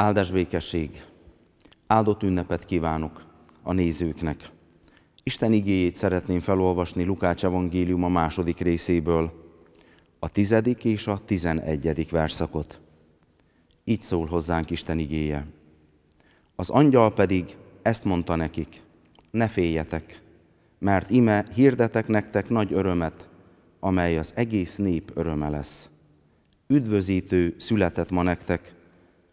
Áldás békesség, áldott ünnepet kívánok a nézőknek. Isten igéjét szeretném felolvasni Lukács evangélium a második részéből, a tizedik és a tizenegyedik verszakot. Így szól hozzánk Isten igéje. Az angyal pedig ezt mondta nekik, ne féljetek, mert ime hirdetek nektek nagy örömet, amely az egész nép öröme lesz. Üdvözítő született ma nektek,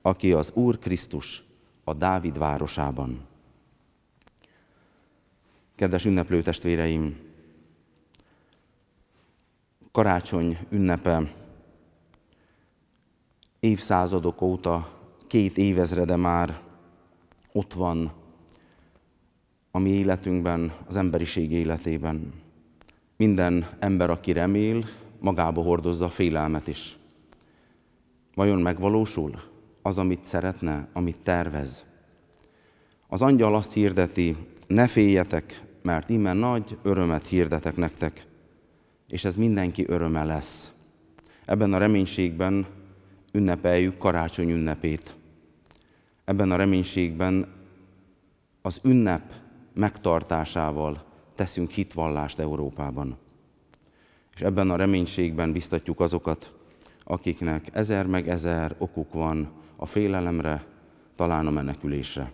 aki az Úr Krisztus a Dávid városában. Kedves ünneplő testvéreim, karácsony ünnepe évszázadok óta, két évezrede már ott van a mi életünkben, az emberiség életében. Minden ember, aki remél, magába hordozza a félelmet is. Vajon megvalósul? az, amit szeretne, amit tervez. Az angyal azt hirdeti, ne féljetek, mert innen nagy örömet hirdetek nektek, és ez mindenki öröme lesz. Ebben a reménységben ünnepeljük karácsony ünnepét. Ebben a reménységben az ünnep megtartásával teszünk hitvallást Európában. És ebben a reménységben biztatjuk azokat, akiknek ezer meg ezer okuk van a félelemre, talán a menekülésre.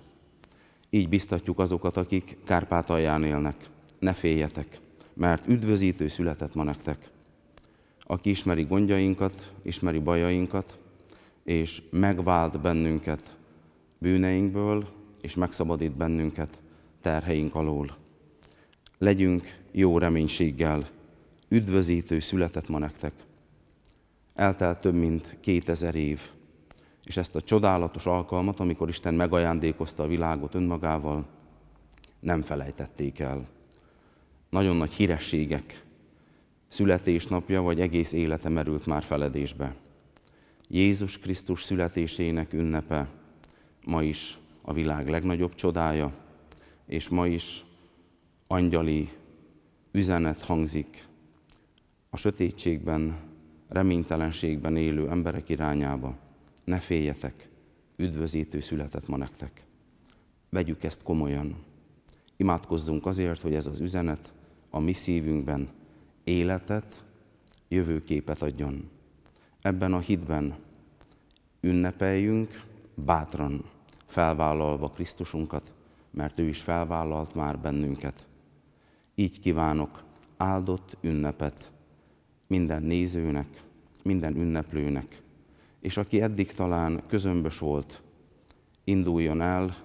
Így biztatjuk azokat, akik Kárpátalján élnek. Ne féljetek, mert üdvözítő született ma nektek. Aki ismeri gondjainkat, ismeri bajainkat, és megvált bennünket bűneinkből, és megszabadít bennünket terheink alól. Legyünk jó reménységgel, üdvözítő született ma nektek. Eltelt több mint kétezer év, és ezt a csodálatos alkalmat, amikor Isten megajándékozta a világot önmagával, nem felejtették el. Nagyon nagy hírességek születésnapja vagy egész élete merült már feledésbe. Jézus Krisztus születésének ünnepe ma is a világ legnagyobb csodája, és ma is angyali üzenet hangzik a sötétségben, reménytelenségben élő emberek irányába. Ne féljetek, üdvözítő született ma nektek. Vegyük ezt komolyan. Imádkozzunk azért, hogy ez az üzenet a mi szívünkben életet, jövőképet adjon. Ebben a hitben ünnepeljünk bátran, felvállalva Krisztusunkat, mert ő is felvállalt már bennünket. Így kívánok áldott ünnepet minden nézőnek, minden ünneplőnek, és aki eddig talán közömbös volt, induljon el,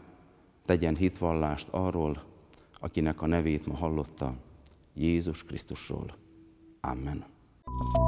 tegyen hitvallást arról, akinek a nevét ma hallotta, Jézus Krisztusról. Amen. thank you